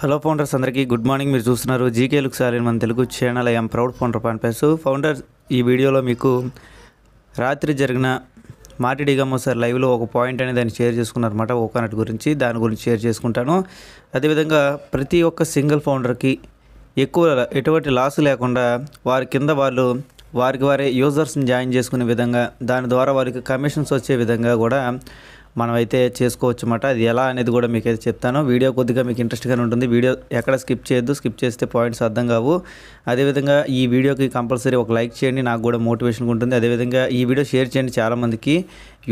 hello founders అందరికీ good morning మీరు చూస్తున్నారు జీకే లుక్ సాలిన్ మన Telugu channel I'm proud founder పంపేసు ఫౌండర్స్ ఈ వీడియోలో మీకు రాత్రి జరిగిన మాటి డిగమ్మో సార్ లైవ్లో ఒక పాయింట్ అనేది దాన్ని షేర్ చేసుకున్నారన్నమాట ఓకానట్ గురించి దాని గురించి షేర్ చేసుకుంటాను అదేవిధంగా ప్రతి ఒక్క సింగిల్ ఫౌండర్కి ఎక్కువ ఎటువంటి లాస్ లేకుండా వారి కింద వాళ్ళు వారికి వారే యూజర్స్ని జాయిన్ చేసుకునే విధంగా దాని ద్వారా వారికి కమిషన్స్ వచ్చే విధంగా కూడా మనమైతే చేసుకోవచ్చు అన్నమాట అది ఎలా అనేది కూడా మీకు అయితే చెప్తాను వీడియో కొద్దిగా మీకు ఇంట్రెస్ట్గానే ఉంటుంది వీడియో ఎక్కడ స్కిప్ చేయొద్దు స్కిప్ చేస్తే పాయింట్స్ అర్థం కావు అదేవిధంగా ఈ వీడియోకి కంపల్సరీ ఒక లైక్ చేయండి నాకు కూడా మోటివేషన్గా ఉంటుంది అదేవిధంగా ఈ వీడియో షేర్ చేయండి చాలామందికి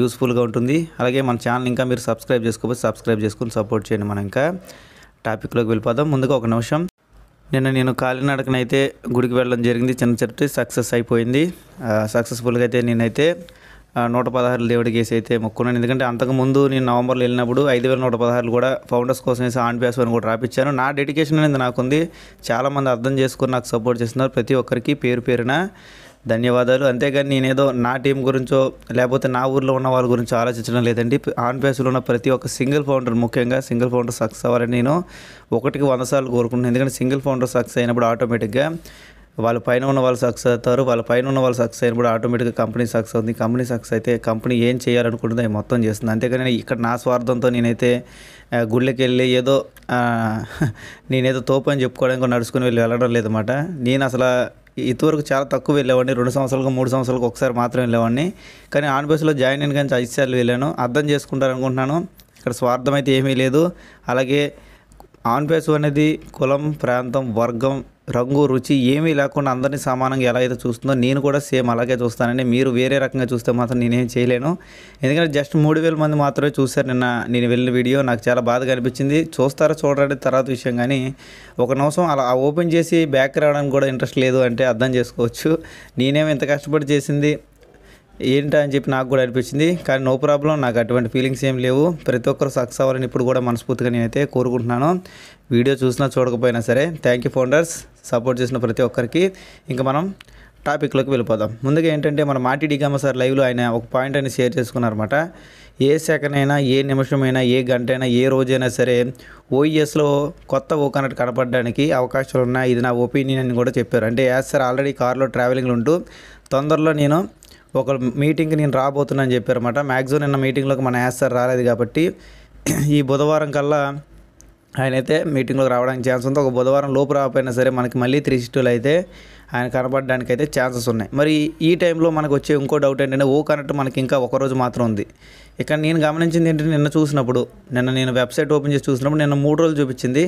యూస్ఫుల్గా ఉంటుంది అలాగే మన ఛానల్ ఇంకా మీరు సబ్స్క్రైబ్ చేసుకోవచ్చు సబ్స్క్రైబ్ చేసుకుని సపోర్ట్ చేయండి మనం ఇంకా టాపిక్లోకి వెళ్ళిపోదాం ముందుగా ఒక నిమిషం నిన్న నేను కాలినడకనైతే గుడికి వెళ్ళడం జరిగింది చిన్న చెప్తే సక్సెస్ అయిపోయింది సక్సెస్ఫుల్గా అయితే నేనైతే నూట పదహారులు దేవుడి కేసు అయితే మొక్కున్నాను ఎందుకంటే అంతకుముందు నేను నవంబర్లో వెళ్ళినప్పుడు ఐదు వేల నూట పదహారులు కూడా ఫౌండర్స్ కోసం వేసి ఆన్ ప్యాస్ అని కూడా రాపించాను నా డెడికేషన్ అనేది నాకుంది చాలామంది అర్థం చేసుకుని నాకు సపోర్ట్ చేస్తున్నారు ప్రతి ఒక్కరికి పేరు పేరున ధన్యవాదాలు అంతేగాని నేనేదో నా టీం గురించో లేకపోతే నా ఊర్లో ఉన్న వాళ్ళ గురించి ఆలోచించడం లేదండి ఆన్ ప్యాస్లో ఉన్న ప్రతి ఒక్క సింగిల్ ఫౌండర్ ముఖ్యంగా సింగిల్ ఫౌండర్ సక్సెస్ అవ్వాలని నేను ఒకటికి వంద సార్లు కోరుకుంటున్నాను ఎందుకంటే సింగిల్ ఫౌండర్ సక్సెస్ అయినప్పుడు ఆటోమేటిక్గా వాళ్ళ పైన ఉన్న వాళ్ళు సక్సెస్ అవుతారు వాళ్ళ పైన ఉన్న వాళ్ళు సక్సెస్ అయినప్పుడు ఆటోమేటిక్గా కంపెనీ సక్సెస్ అవుతుంది కంపెనీ సక్సెస్ అయితే కంపెనీ ఏం చేయాలనుకుంటుందో అది మొత్తం చేస్తుంది అంతేకాని ఇక్కడ నా స్వార్థంతో నేనైతే గుళ్ళకి వెళ్ళి ఏదో నేనేదో తోపు అని చెప్పుకోవడానికి నడుచుకుని వెళ్ళి వెళ్ళడం లేదన్నమాట నేను అసలు ఇంతవరకు చాలా తక్కువ వెళ్ళేవాడిని రెండు సంవత్సరాలకు మూడు సంవత్సరాలకు ఒకసారి మాత్రం వెళ్ళేవాడిని కానీ ఆన్ జాయిన్ అయిన కానీ ఐదు సార్లు వెళ్ళాను అర్థం చేసుకుంటారు అనుకుంటున్నాను ఇక్కడ స్వార్థం అయితే ఏమీ లేదు అలాగే ఆన్ బేస్ అనేది కులం ప్రాంతం వర్గం రంగు రుచి ఏమీ లేకుండా అందరినీ సమానంగా ఎలా అయితే చూస్తుందో నేను కూడా సేమ్ అలాగే చూస్తానని మీరు వేరే రకంగా చూస్తే మాత్రం నేనేం చేయలేను ఎందుకంటే జస్ట్ మూడు వేల మంది మాత్రమే చూశారు నిన్న నేను వెళ్ళిన వీడియో నాకు చాలా బాధగా అనిపించింది చూస్తారా చూడండి తర్వాత విషయం కానీ ఒక నిమిషం అలా ఓపెన్ చేసి బ్యాక్ రావడానికి కూడా ఇంట్రెస్ట్ లేదు అంటే అర్థం చేసుకోవచ్చు నేనేమి ఇంత కష్టపడి చేసింది ఏంటా అని చెప్పి నాకు కూడా అనిపించింది కానీ నో ప్రాబ్లం నాకు అటువంటి ఫీలింగ్స్ ఏం లేవు ప్రతి ఒక్కరు సక్సెస్ అవ్వాలని ఇప్పుడు కూడా మనస్ఫూర్తిగా నేనైతే కోరుకుంటున్నాను వీడియో చూసినా చూడకపోయినా సరే థ్యాంక్ యూ ఫౌండర్స్ సపోర్ట్ చేసిన ప్రతి ఒక్కరికి ఇంకా మనం టాపిక్లోకి వెళ్ళిపోదాం ముందుగా ఏంటంటే మన మాటి డిగామ సార్ లైవ్లో ఆయన ఒక పాయింట్ అని షేర్ చేసుకున్నారన్నమాట ఏ సెకండ్ అయినా ఏ నిమిషమైనా ఏ గంట అయినా ఏ రోజైనా సరే ఓఈఎస్లో e కొత్త ఓకనట్ కనపడడానికి అవకాశాలు ఉన్నాయి ఇది నా ఒపీనియన్ అని కూడా చెప్పారు అంటే యాజ్ సార్ ఆల్రెడీ కార్లో ట్రావెలింగ్లు ఉంటూ తొందరలో నేను ఒక మీటింగ్ నేను రాబోతున్నాను చెప్పారన్నమాట మ్యాక్సిమం నిన్న మీటింగ్లోకి మన యాస్ సార్ రాలేదు కాబట్టి ఈ బుధవారం కల్లా ఆయన అయితే మీటింగ్లోకి రావడానికి ఛాన్స్ ఉంది ఒక బుధవారం లోపు రాకపోయినా సరే మనకి మళ్ళీ త్రీ సిక్స్టీలో అయితే ఆయన కనబడడానికి అయితే ఛాన్సెస్ ఉన్నాయి మరి ఈ టైంలో మనకు వచ్చే ఇంకో డౌట్ ఏంటంటే ఓ కనెక్ట్ మనకి ఇంకా ఒక రోజు మాత్రం ఉంది ఇక్కడ నేను గమనించింది ఏంటంటే నిన్న చూసినప్పుడు నిన్న నేను వెబ్సైట్ ఓపెన్ చేసి చూసినప్పుడు నిన్న మూడు రోజులు చూపించింది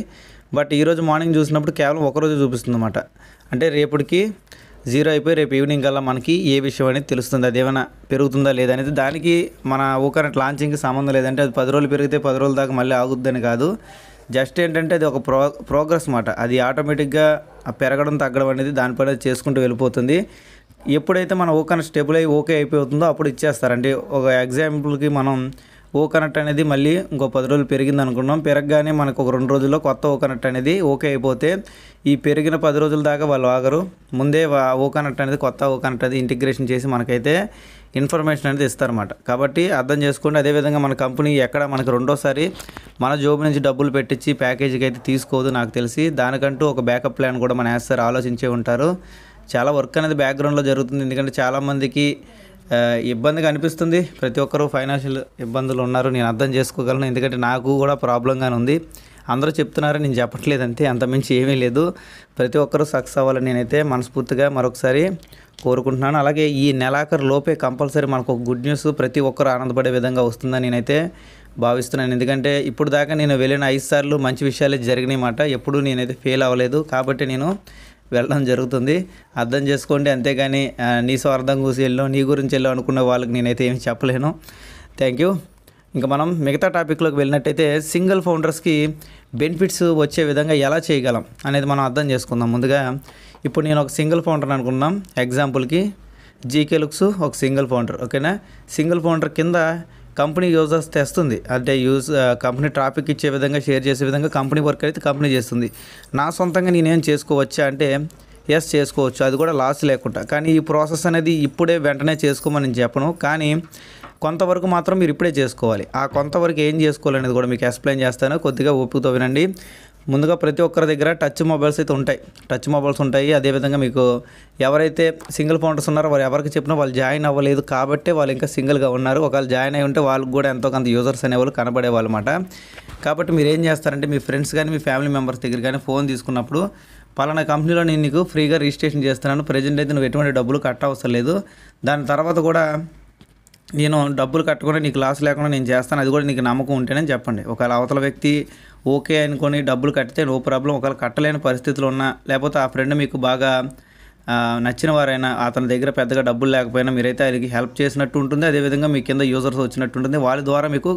బట్ ఈరోజు మార్నింగ్ చూసినప్పుడు కేవలం ఒక రోజు చూపిస్తుంది అనమాట అంటే రేపటికి జీరో అయిపోయి రేపు ఈవినింగ్ కల్లా మనకి ఏ విషయం అనేది తెలుస్తుంది అది ఏమైనా పెరుగుతుందా లేదా అనేది దానికి మన ఊకరెంట్ లాంచింగ్కి సంబంధం లేదంటే అది పది రోజులు పెరిగితే పది రోజుల దాకా మళ్ళీ ఆగుద్దని కాదు జస్ట్ ఏంటంటే అది ఒక ప్రో ప్రోగ్రెస్ మాట అది ఆటోమేటిక్గా పెరగడం తగ్గడం అనేది దానిపైన చేసుకుంటూ వెళ్ళిపోతుంది ఎప్పుడైతే మన ఓకన స్టెబుల్ అయ్యి ఓకే అయిపోతుందో అప్పుడు ఇచ్చేస్తారు అంటే ఒక ఎగ్జాంపుల్కి మనం ఓకనట్ అనేది మళ్ళీ ఇంకో పది రోజులు పెరిగింది అనుకున్నాం పెరగగానే మనకు ఒక రెండు రోజుల్లో కొత్త ఓకనట్ అనేది ఓకే అయిపోతే ఈ పెరిగిన పది రోజుల దాకా వాళ్ళు ఆగరు ముందే ఓకనట్ అనేది కొత్త ఓకనట్ అనేది ఇంటిగ్రేషన్ చేసి మనకైతే ఇన్ఫర్మేషన్ అనేది ఇస్తారన్నమాట కాబట్టి అర్థం చేసుకోండి అదేవిధంగా మన కంపెనీ ఎక్కడ మనకు రెండోసారి మన జోబు నుంచి డబ్బులు పెట్టించి ప్యాకేజీకి అయితే తీసుకోదు నాకు తెలిసి దానికంటూ ఒక బ్యాకప్ ప్లాన్ కూడా మన వేస్తారు ఆలోచించే ఉంటారు చాలా వర్క్ అనేది బ్యాక్గ్రౌండ్లో జరుగుతుంది ఎందుకంటే చాలామందికి ఇబ్బందిగా అనిపిస్తుంది ప్రతి ఒక్కరూ ఫైనాన్షియల్ ఇబ్బందులు ఉన్నారు నేను అర్థం చేసుకోగలను ఎందుకంటే నాకు కూడా ప్రాబ్లంగానే ఉంది అందరూ చెప్తున్నారు నేను చెప్పట్లేదు అంతే అంతమించి ఏమీ లేదు ప్రతి ఒక్కరూ సక్సెస్ అవ్వాలని నేనైతే మనస్ఫూర్తిగా మరొకసారి కోరుకుంటున్నాను అలాగే ఈ నెలాఖరు లోపే కంపల్సరీ మనకు ఒక గుడ్ న్యూస్ ప్రతి ఒక్కరూ ఆనందపడే విధంగా వస్తుందని నేనైతే భావిస్తున్నాను ఎందుకంటే ఇప్పుడు దాకా నేను వెళ్ళిన ఐదు సార్లు మంచి విషయాలే జరిగినాయి మాట ఎప్పుడూ నేనైతే ఫెయిల్ అవ్వలేదు కాబట్టి నేను వెళ్ళడం జరుగుతుంది అర్థం చేసుకోండి అంతేగాని నీ స్వార్థం కూసి వెళ్ళో నీ గురించి వెళ్ళాం అనుకున్న వాళ్ళకి నేనైతే ఏమి చెప్పలేను థ్యాంక్ యూ ఇంకా మనం మిగతా టాపిక్లోకి వెళ్ళినట్టయితే సింగిల్ ఫౌండర్స్కి బెనిఫిట్స్ వచ్చే విధంగా ఎలా చేయగలం అనేది మనం అర్థం చేసుకుందాం ముందుగా ఇప్పుడు నేను ఒక సింగిల్ ఫౌండర్ అనుకున్నాం ఎగ్జాంపుల్కి జీకే లుక్స్ ఒక సింగిల్ ఫౌండర్ ఓకేనా సింగిల్ ఫౌండర్ కింద కంపెనీ యూజర్స్ తెస్తుంది అంటే యూజ్ కంపెనీ ట్రాఫిక్ ఇచ్చే విధంగా షేర్ చేసే విధంగా కంపెనీ వర్క్ అయితే కంపెనీ చేస్తుంది నా సొంతంగా నేనేం చేసుకోవచ్చా అంటే ఎస్ చేసుకోవచ్చు అది కూడా లాస్ లేకుండా కానీ ఈ ప్రాసెస్ అనేది ఇప్పుడే వెంటనే చేసుకోమని చెప్పను కానీ కొంతవరకు మాత్రం మీరు ఇప్పుడే చేసుకోవాలి ఆ కొంతవరకు ఏం చేసుకోవాలనేది కూడా మీకు ఎక్స్ప్లెయిన్ చేస్తాను కొద్దిగా ఓపికతో వినండి ముందుగా ప్రతి ఒక్కరి దగ్గర టచ్ మొబైల్స్ అయితే ఉంటాయి టచ్ మొబైల్స్ ఉంటాయి అదేవిధంగా మీకు ఎవరైతే సింగిల్ ఫౌండర్స్ ఉన్నారో వారు ఎవరికి చెప్పినా వాళ్ళు జాయిన్ అవ్వలేదు కాబట్టి వాళ్ళు ఇంకా సింగిల్గా ఉన్నారు ఒకవేళ జాయిన్ అయి ఉంటే వాళ్ళకి కూడా ఎంతో కొంత యూజర్స్ అనేవాళ్ళు కనబడేవాళ్ళు అన్నమాట కాబట్టి మీరు ఏం చేస్తారంటే మీ ఫ్రెండ్స్ కానీ మీ ఫ్యామిలీ మెంబర్స్ దగ్గర కానీ ఫోన్ తీసుకున్నప్పుడు పలానా కంపెనీలో నేను నీకు ఫ్రీగా రిజిస్ట్రేషన్ చేస్తున్నాను ప్రజెంట్ అయితే నువ్వు ఎటువంటి డబ్బులు కట్ట అవసరం లేదు దాని తర్వాత కూడా నేను డబ్బులు కట్టకుండా నీకు లాస్ లేకుండా నేను చేస్తాను అది కూడా నీకు నమ్మకం ఉంటేనే చెప్పండి ఒకవేళ అవతల వ్యక్తి ఓకే అనుకొని డబ్బులు కట్టితే నో ప్రాబ్లం ఒకవేళ కట్టలేని పరిస్థితులు ఉన్నా లేకపోతే ఆ ఫ్రెండ్ మీకు బాగా నచ్చిన వారైనా అతని దగ్గర పెద్దగా డబ్బులు లేకపోయినా మీరైతే ఆయనకి హెల్ప్ చేసినట్టు ఉంటుంది అదేవిధంగా మీ కింద యూజర్స్ వచ్చినట్టు ఉంటుంది వాళ్ళ ద్వారా మీకు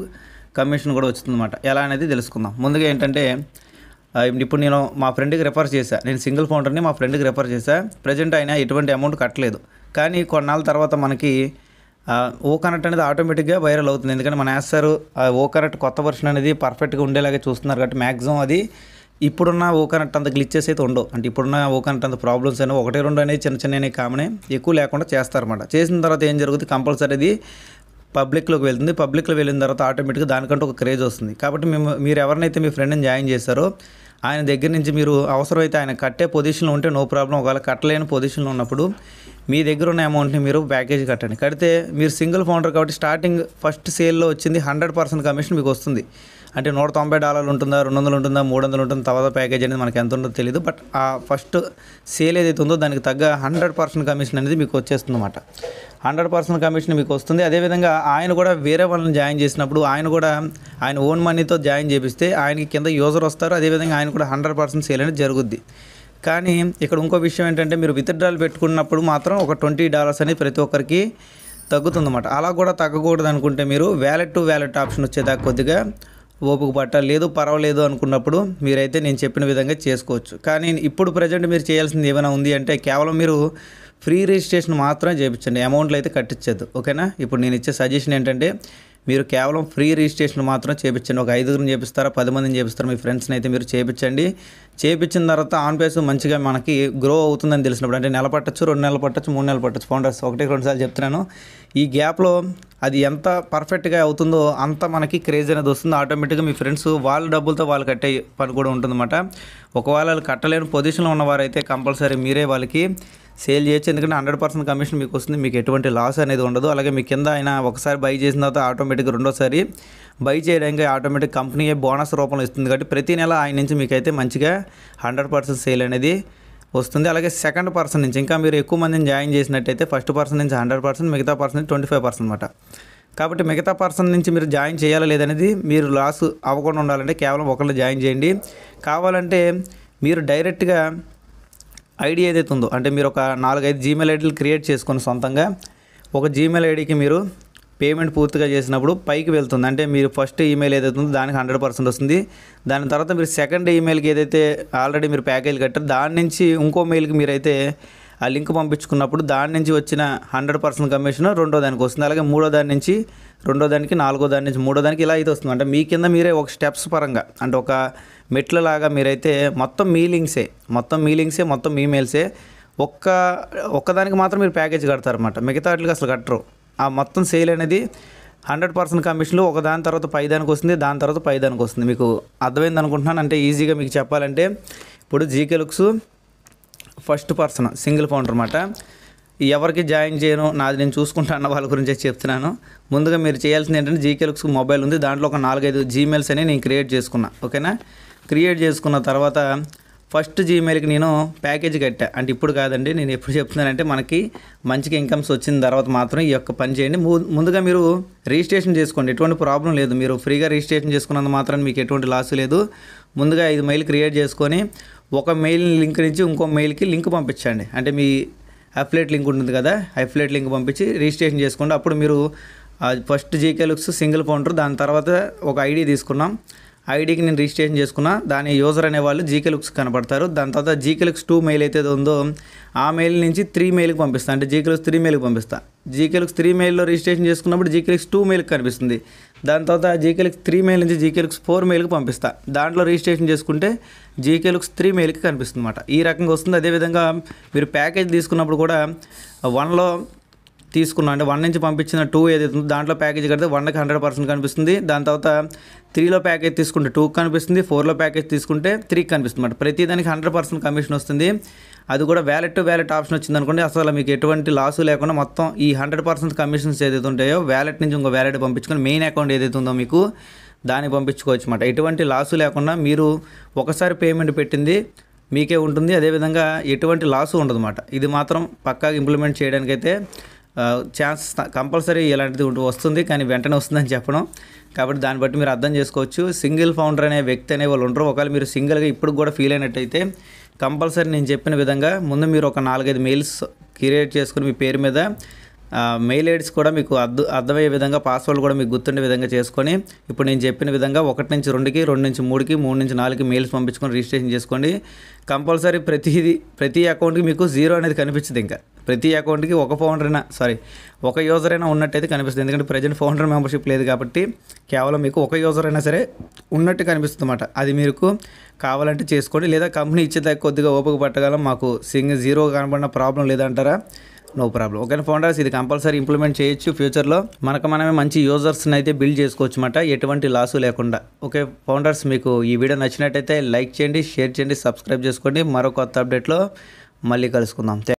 కమిషన్ కూడా వచ్చిందన్నమాట ఎలా అనేది తెలుసుకుందాం ముందుగా ఏంటంటే ఇప్పుడు నేను మా ఫ్రెండ్కి రిఫర్ చేశాను నేను సింగిల్ ఫౌండర్ని మా ఫ్రెండ్కి రిఫర్ చేశాను ప్రజెంట్ ఆయన ఎటువంటి అమౌంట్ కట్టలేదు కానీ కొన్నాళ్ళ తర్వాత మనకి ఓ కనెక్ట్ అనేది ఆటోమేటిక్గా వైరల్ అవుతుంది ఎందుకంటే మన వేస్తారు ఓ కనెక్ట్ కొత్త వర్షన్ అనేది పర్ఫెక్ట్గా ఉండేలాగా చూస్తున్నారు కాబట్టి మ్యాక్సిమం అది ఇప్పుడున్న ఓ కనెక్ట్ అంత గ్లిచ్చెస్ అయితే ఉండవు అంటే ఇప్పుడున్న ఓ కనెక్ట్ అంత ప్రాబ్లమ్స్ అయినా ఒకటి రెండు అనేవి చిన్న చిన్న కామనే ఎక్కువ లేకుండా చేస్తారన్నమాట చేసిన తర్వాత ఏం జరుగుతుంది కంపల్సరీ అది పబ్లిక్లోకి వెళ్తుంది పబ్లిక్లో వెళ్ళిన తర్వాత ఆటోమేటిక్గా దానికంటే ఒక క్రేజ్ వస్తుంది కాబట్టి మేము మీరు ఎవరినైతే మీ ఫ్రెండ్ని జాయిన్ చేశారో ఆయన దగ్గర నుంచి మీరు అవసరమైతే ఆయన కట్టే పొజిషన్లో ఉంటే నో ప్రాబ్లం ఒకవేళ కట్టలేని పొజిషన్లో ఉన్నప్పుడు మీ దగ్గర ఉన్న అమౌంట్ని మీరు ప్యాకేజ్ కట్టండి కడితే మీరు సింగిల్ ఫౌండర్ కాబట్టి స్టార్టింగ్ ఫస్ట్ సేల్లో వచ్చింది హండ్రెడ్ పర్సెంట్ కమిషన్ మీకు వస్తుంది అంటే నూట తొంభై డాలర్లు ఉంటుందా రెండు వందలు ఉంటుందా మూడు వందలు ఉంటుందా తర్వాత ప్యాకేజ్ అనేది మనకు ఎంత ఉందో తెలియదు బట్ ఆ ఫస్ట్ సేల్ ఏదైతే ఉందో దానికి తగ్గ హండ్రెడ్ పర్సెంట్ కమిషన్ అనేది మీకు వచ్చేస్తుంది అనమాట హండ్రెడ్ పర్సెంట్ కమిషన్ మీకు వస్తుంది అదేవిధంగా ఆయన కూడా వేరే వాళ్ళని జాయిన్ చేసినప్పుడు ఆయన కూడా ఆయన ఓన్ మనీతో జాయిన్ చేపిస్తే ఆయనకి కింద యూజర్ వస్తారు అదేవిధంగా ఆయన కూడా హండ్రెడ్ పర్సెంట్ సేల్ అనేది జరుగుద్ది కానీ ఇక్కడ ఇంకో విషయం ఏంటంటే మీరు విత్డ్రాల్ పెట్టుకున్నప్పుడు మాత్రం ఒక ట్వంటీ డాలర్స్ అనేది ప్రతి ఒక్కరికి తగ్గుతుందన్నమాట అలా కూడా తగ్గకూడదు అనుకుంటే మీరు వ్యాలెట్ టు వ్యాలెట్ ఆప్షన్ వచ్చేదాకా కొద్దిగా ఓపిక పట్టాలి లేదు పర్వాలేదు అనుకున్నప్పుడు మీరైతే నేను చెప్పిన విధంగా చేసుకోవచ్చు కానీ ఇప్పుడు ప్రజెంట్ మీరు చేయాల్సింది ఏమైనా ఉంది అంటే కేవలం మీరు ఫ్రీ రిజిస్ట్రేషన్ మాత్రమే చేయించండి అమౌంట్లు అయితే కట్టించదు ఓకేనా ఇప్పుడు నేను ఇచ్చే సజెషన్ ఏంటంటే మీరు కేవలం ఫ్రీ రిజిస్ట్రేషన్ మాత్రం చేయించండి ఒక ఐదుగురిని చేపిస్తారా పది మందిని చేపిస్తారా మీ ఫ్రెండ్స్ని అయితే మీరు చేయించండి చేయించిన తర్వాత ఆన్ పేస్ మంచిగా మనకి గ్రో అవుతుందని తెలిసినప్పుడు అంటే నెల పట్టచ్చు రెండు నెలలు పట్టచ్చు మూడు నెలలు పట్టచ్చు ఫౌండర్స్ ఒకటి రెండు సార్లు చెప్తున్నాను ఈ గ్యాప్లో అది ఎంత పర్ఫెక్ట్గా అవుతుందో అంత మనకి క్రేజ్ అనేది వస్తుంది ఆటోమేటిక్గా మీ ఫ్రెండ్స్ వాళ్ళ డబ్బులతో వాళ్ళు కట్టే పని కూడా ఉంటుందన్నమాట ఒకవేళ వాళ్ళు కట్టలేని పొజిషన్లో ఉన్నవారైతే కంపల్సరీ మీరే వాళ్ళకి సేల్ చేయొచ్చు ఎందుకంటే హండ్రెడ్ పర్సెంట్ కమిషన్ మీకు వస్తుంది మీకు ఎటువంటి లాస్ అనేది ఉండదు అలాగే మీ కింద ఆయన ఒకసారి బై చేసిన తర్వాత ఆటోమేటిక్గా రెండోసారి బై చేయడానికి ఆటోమేటిక్ కంపెనీ బోనస్ రూపంలో ఇస్తుంది కాబట్టి ప్రతి నెల ఆయన నుంచి మీకైతే మంచిగా హండ్రెడ్ పర్సెంట్ సేల్ అనేది వస్తుంది అలాగే సెకండ్ పర్సన్ నుంచి ఇంకా మీరు ఎక్కువ మందిని జాయిన్ చేసినట్టయితే ఫస్ట్ పర్సన్ నుంచి హండ్రెడ్ పర్సెంట్ మిగతా పర్సన్ ట్వంటీ ఫైవ్ పర్సెంట్ అనమాట కాబట్టి మిగతా పర్సన్ నుంచి మీరు జాయిన్ చేయాలా లేదనేది మీరు లాస్ అవ్వకుండా ఉండాలంటే కేవలం ఒకళ్ళు జాయిన్ చేయండి కావాలంటే మీరు డైరెక్ట్గా ఐడి ఏదైతే ఉందో అంటే మీరు ఒక నాలుగైదు జీమెయిల్ ఐడీలు క్రియేట్ చేసుకుని సొంతంగా ఒక జీమెయిల్ ఐడికి మీరు పేమెంట్ పూర్తిగా చేసినప్పుడు పైకి వెళ్తుంది అంటే మీరు ఫస్ట్ ఈమెయిల్ ఏదైతే ఉందో దానికి హండ్రెడ్ పర్సెంట్ వస్తుంది దాని తర్వాత మీరు సెకండ్ ఈమెయిల్కి ఏదైతే ఆల్రెడీ మీరు ప్యాకేజ్ కట్టారు దాని నుంచి ఇంకో మెయిల్కి మీరైతే ఆ లింక్ పంపించుకున్నప్పుడు దాని నుంచి వచ్చిన హండ్రెడ్ పర్సెంట్ కమిషన్ రెండో దానికి వస్తుంది అలాగే మూడో దాని నుంచి రెండో దానికి నాలుగో దాని నుంచి మూడో దానికి ఇలా అయితే వస్తుంది అంటే మీ కింద మీరే ఒక స్టెప్స్ పరంగా అంటే ఒక మెట్లలాగా మీరైతే మొత్తం మీ లింక్సే మొత్తం మీ లింక్సే మొత్తం ఈమెయిల్సే ఒక్క ఒక్కదానికి మాత్రం మీరు ప్యాకేజ్ కడతారన్నమాట మిగతా వాటికి అసలు కట్టరు ఆ మొత్తం సేల్ అనేది హండ్రెడ్ పర్సెంట్ కమిషన్లో ఒక దాని తర్వాత పైదానికి వస్తుంది దాని తర్వాత పైదానికి వస్తుంది మీకు అర్థమైంది అనుకుంటున్నాను అంటే ఈజీగా మీకు చెప్పాలంటే ఇప్పుడు GK looks first person single founder అనమాట ఎవరికి జాయిన్ చేయను నాది నేను చూసుకుంటా అన్న వాళ్ళ గురించి చెప్తున్నాను ముందుగా మీరు చేయాల్సింది ఏంటంటే జీకే లుక్స్ మొబైల్ ఉంది దాంట్లో ఒక నాలుగైదు జీమెయిల్స్ అనేవి నేను క్రియేట్ చేసుకున్నా ఓకేనా క్రియేట్ చేసుకున్న తర్వాత ఫస్ట్ జీమెయిల్కి నేను ప్యాకేజ్ కట్టా అంటే ఇప్పుడు కాదండి నేను ఎప్పుడు చెప్తున్నానంటే మనకి మంచిగా ఇన్కమ్స్ వచ్చిన తర్వాత మాత్రం ఈ యొక్క పని చేయండి ముందుగా మీరు రిజిస్ట్రేషన్ చేసుకోండి ఎటువంటి ప్రాబ్లం లేదు మీరు ఫ్రీగా రిజిస్ట్రేషన్ చేసుకున్నంత మాత్రం మీకు ఎటువంటి లాస్ లేదు ముందుగా ఐదు మెయిల్ క్రియేట్ చేసుకొని ఒక మెయిల్ లింక్ నుంచి ఇంకో మెయిల్కి లింక్ పంపించండి అంటే మీ అఫ్లేట్ లింక్ ఉంటుంది కదా అఫ్లేట్ లింక్ పంపించి రిజిస్ట్రేషన్ చేసుకోండి అప్పుడు మీరు first GK looks single founder దాని తర్వాత ఒక ఐడి తీసుకున్నాం ఐడికి నేను రిజిస్ట్రేషన్ చేసుకున్నా దాని యూజర్ అనే వాళ్ళు జీకే లుక్స్ కనబడతారు దాని తర్వాత జీకే లుక్స్ టూ మెయిల్ అయితే ఉందో ఆ మెయిల్ నుంచి త్రీ మెయిల్కి పంపిస్తాను అంటే జీకే లుక్స్ త్రీ మెయిల్కి పంపిస్తాను జీకే లుక్స్ త్రీ మెయిల్లో రిజిస్ట్రేషన్ చేసుకున్నప్పుడు జీకే లుక్స్ టూ మెయిల్కి కనిపిస్తుంది దాని తర్వాత జీకే లుక్స్ త్రీ మెయిల్ నుంచి జీకే లుక్స్ ఫోర్ మెయిల్కి పంపిస్తా దాంట్లో రిజిస్ట్రేషన్ చేసుకుంటే జీకే లుక్స్ త్రీ మెయిల్కి కనిపిస్తుంది అనమాట ఈ రకంగా వస్తుంది అదేవిధంగా మీరు ప్యాకేజ్ తీసుకున్నప్పుడు కూడా వన్లో తీసుకున్నాం అంటే వన్ నుంచి పంపించిన టూ ఏదైతే దాంట్లో ప్యాకేజ్ కడితే వన్కి హండ్రెడ్ పర్సెంట్ కనిపిస్తుంది దాని తర్వాత త్రీలో ప్యాకేజ్ తీసుకుంటే టూ కనిపిస్తుంది ఫోర్లో ప్యాకేజ్ తీసుకుంటే త్రీకి కనిపిస్తుంది అంటే ప్రతి దానికి హండ్రెడ్ పర్సెంట్ కమిషన్ వస్తుంది అది కూడా వ్యాలెట్ టు వ్యాలెట్ ఆప్షన్ వచ్చింది అనుకోండి అసలు మీకు ఎటువంటి లాస్ లేకుండా మొత్తం ఈ హండ్రెడ్ పర్సెంట్ కమిషన్స్ ఏదైతే ఉంటాయో వ్యాలెట్ నుంచి ఇంకో వ్యాలెట్ పంపించుకొని మెయిన్ అకౌంట్ ఏదైతే ఉందో మీకు దాన్ని పంపించుకోవచ్చు అనమాట ఎటువంటి లాసు లేకుండా మీరు ఒకసారి పేమెంట్ పెట్టింది మీకే ఉంటుంది అదేవిధంగా ఎటువంటి లాసు ఉండదు ఇది మాత్రం పక్కాగా ఇంప్లిమెంట్ చేయడానికైతే ఛాన్స్ కంపల్సరీ ఇలాంటిది వస్తుంది కానీ వెంటనే వస్తుందని చెప్పడం కాబట్టి దాన్ని బట్టి మీరు అర్థం చేసుకోవచ్చు సింగిల్ ఫౌండర్ అనే వ్యక్తి అనే వాళ్ళు ఉండరు ఒకవేళ మీరు సింగిల్గా ఇప్పుడు కూడా ఫీల్ అయినట్టయితే కంపల్సరీ నేను చెప్పిన విధంగా ముందు మీరు ఒక నాలుగైదు మెయిల్స్ క్రియేట్ చేసుకుని మీ పేరు మీద మెయిల్ ఐడిస్ కూడా మీకు అర్థ అర్థమయ్యే విధంగా పాస్వర్డ్ కూడా మీకు గుర్తుండే విధంగా చేసుకొని ఇప్పుడు నేను చెప్పిన విధంగా ఒకటి నుంచి రెండుకి రెండు నుంచి మూడుకి మూడు నుంచి నాలుగుకి మెయిల్స్ పంపించుకొని రిజిస్ట్రేషన్ చేసుకోండి కంపల్సరీ ప్రతిది ప్రతి అకౌంట్కి మీకు జీరో అనేది కనిపించదు ఇంకా ప్రతి అకౌంట్కి ఒక ఫౌండర్ అయినా సారీ ఒక యూజర్ అయినా ఉన్నట్టయితే కనిపిస్తుంది ఎందుకంటే ప్రజెంట్ ఫౌండర్ మెంబర్షిప్ లేదు కాబట్టి కేవలం మీకు ఒక యూజర్ అయినా సరే ఉన్నట్టు కనిపిస్తుంది అన్నమాట అది మీకు కావాలంటే చేసుకోండి లేదా కంపెనీ ఇచ్చేదాకా కొద్దిగా ఓపిక పట్టగలం మాకు సింగ్ జీరో కనబడిన ప్రాబ్లం లేదంటారా నో ప్రాబ్లం ఓకేనా ఫౌండర్స్ ఇది కంపల్సరీ ఇంప్లిమెంట్ చేయొచ్చు ఫ్యూచర్లో మనకు మనమే మంచి యూజర్స్ని అయితే బిల్డ్ చేసుకోవచ్చు అనమాట ఎటువంటి లాసు లేకుండా ఓకే ఫౌండర్స్ మీకు ఈ వీడియో నచ్చినట్టయితే లైక్ చేయండి షేర్ చేయండి సబ్స్క్రైబ్ చేసుకోండి మరో కొత్త అప్డేట్లో మళ్ళీ కలుసుకుందాం